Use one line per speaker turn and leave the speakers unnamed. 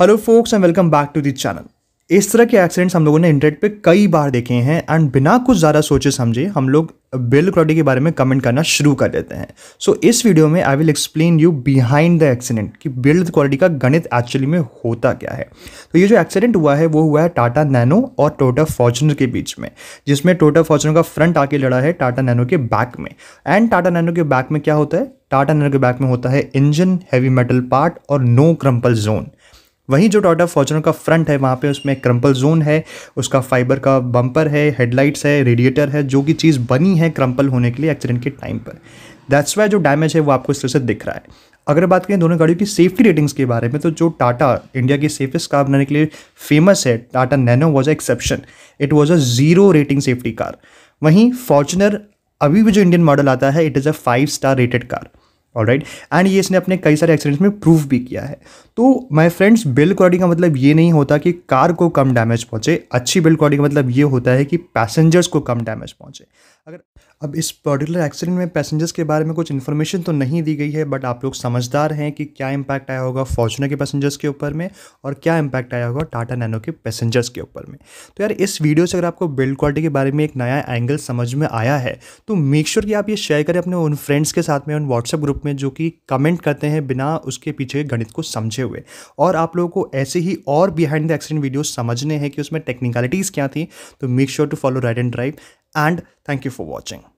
hello folks and welcome back to this channel इस तरह के एक्सीडेंट्स हम लोगों ने इंटरनेट पे कई बार देखे हैं एंड बिना कुछ ज़्यादा सोचे समझे हम लोग बिल क्रॉडी के बारे में कमेंट करना शुरू कर देते हैं सो so, इस वीडियो में I will explain you behind the accident कि बिल्ड क्वालिटी का गणित एक्चुअली में होता क्या है तो ये जो एक्सीडेंट हुआ है वो हुआ है टाटा नैनो और टोटा फॉर्चुनर के बीच में जिसमें टोटा फॉर्चुनर का फ्रंट आके लड़ा है टाटा नैनो के बैक में एंड टाटा नैनो के बैक में क्या होता है टाटा नैनो के बैक में होता है इंजन हैवी मेटल पार्ट और नो क्रम्पल जोन वहीं जो टाटा फॉर्चुनर का फ्रंट है वहाँ पे उसमें क्रम्पल जोन है उसका फाइबर का बम्पर है हेडलाइट्स है रेडिएटर है जो कि चीज़ बनी है क्रम्पल होने के लिए एक्सीडेंट के टाइम पर दैट्स वाई जो डैमेज है वो आपको इस तरह से दिख रहा है अगर बात करें दोनों गाड़ियों की सेफ्टी रेटिंग्स के बारे में तो जो टाटा इंडिया की सेफेस्ट कार बनाने के लिए फेमस है Tata nano was a exception it was a zero rating safety car वहीं फॉर्चुनर अभी भी जो इंडियन मॉडल आता है it is a five star rated car all right and ये इसने अपने कई सारे एक्सीडेंट्स में प्रूव भी किया है तो माय फ्रेंड्स बिल क्वालिटी का मतलब ये नहीं होता कि कार को कम डैमेज पहुँचे अच्छी बिल क्वालिटी का मतलब ये होता है कि पैसेंजर्स को कम डैमेज पहुँचे अगर अब इस पर्टिकुलर एक्सीडेंट में पैसेंजर्स के बारे में कुछ इन्फॉर्मेशन तो नहीं दी गई है बट आप लोग समझदार हैं कि क्या इम्पैक्ट आया होगा फॉर्चुनर के पैसेंजर्स के ऊपर में और क्या इम्पैक्ट आया होगा टाटा नैनो के पैसेंजर्स के ऊपर में तो यार इस वीडियो से अगर आपको बिल्ड क्वालिटी के बारे में एक नया एंगल समझ में आया है तो मेक श्योर sure कि आप ये शेयर करें अपने उन फ्रेंड्स के साथ में उन व्हाट्सएप ग्रुप में जो कि कमेंट करते हैं बिना उसके पीछे गणित को समझे हुए और आप लोगों को ऐसे ही और बिहाइंड द एक्सीडेंट वीडियो समझने हैं कि उसमें टेक्निकलिटीज़ क्या थी तो make sure to follow right and drive and thank you for watching